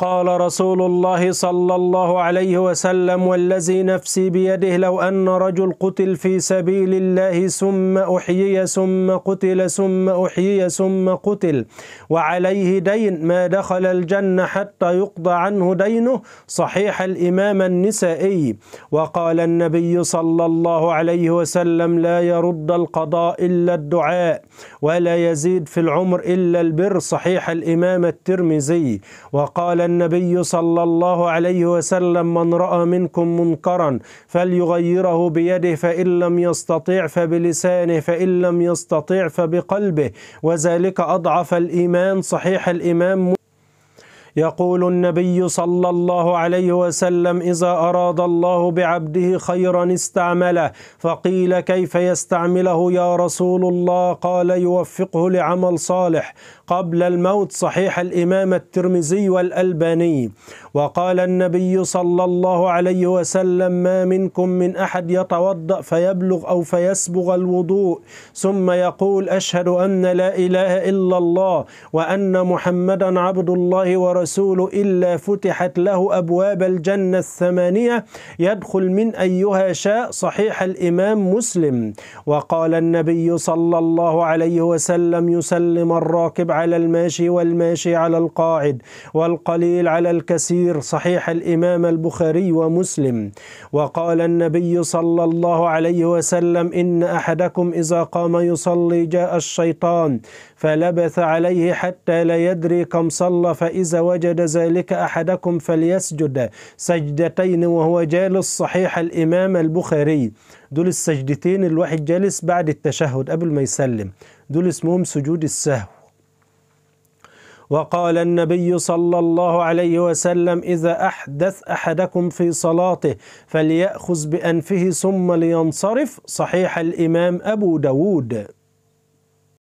قال رسول الله صلى الله عليه وسلم والذي نفسي بيده لو أن رجل قتل في سبيل الله ثم أحيي ثم قتل ثم أحيي ثم قتل وعليه دين ما دخل الجنة حتى يقضى عنه دينه صحيح الإمام النسائي وقال النبي صلى الله عليه وسلم لا يرد القضاء إلا الدعاء ولا يزيد في العمر إلا البر صحيح الإمام الترمذي وقال النبي صلى الله عليه وسلم من رأى منكم منكرا فليغيره بيده فإن لم يستطيع فبلسانه فإن لم يستطيع فبقلبه وذلك أضعف الإيمان صحيح الإمام يقول النبي صلى الله عليه وسلم إذا أراد الله بعبده خيرا استعمله فقيل كيف يستعمله يا رسول الله قال يوفقه لعمل صالح قبل الموت صحيح الإمام الترمذي والألباني وقال النبي صلى الله عليه وسلم ما منكم من أحد يتوضأ فيبلغ أو فيسبغ الوضوء ثم يقول أشهد أن لا إله إلا الله وأن محمدا عبد الله ورسوله الرسول إلا فتحت له أبواب الجنة الثمانية يدخل من أيها شاء صحيح الإمام مسلم وقال النبي صلى الله عليه وسلم يسلم الراكب على الماشي والماشي على القاعد والقليل على الكثير صحيح الإمام البخاري ومسلم وقال النبي صلى الله عليه وسلم إن أحدكم إذا قام يصلي جاء الشيطان فلبث عليه حتى لا يدري كم صلى فإذا وجد ذلك أحدكم فليسجد سجدتين وهو جالس صحيح الإمام البخاري دول السجدتين الواحد جالس بعد التشهد قبل ما يسلم دول اسمهم سجود السهو وقال النبي صلى الله عليه وسلم إذا أحدث أحدكم في صلاته فليأخذ بأنفه ثم لينصرف صحيح الإمام أبو داود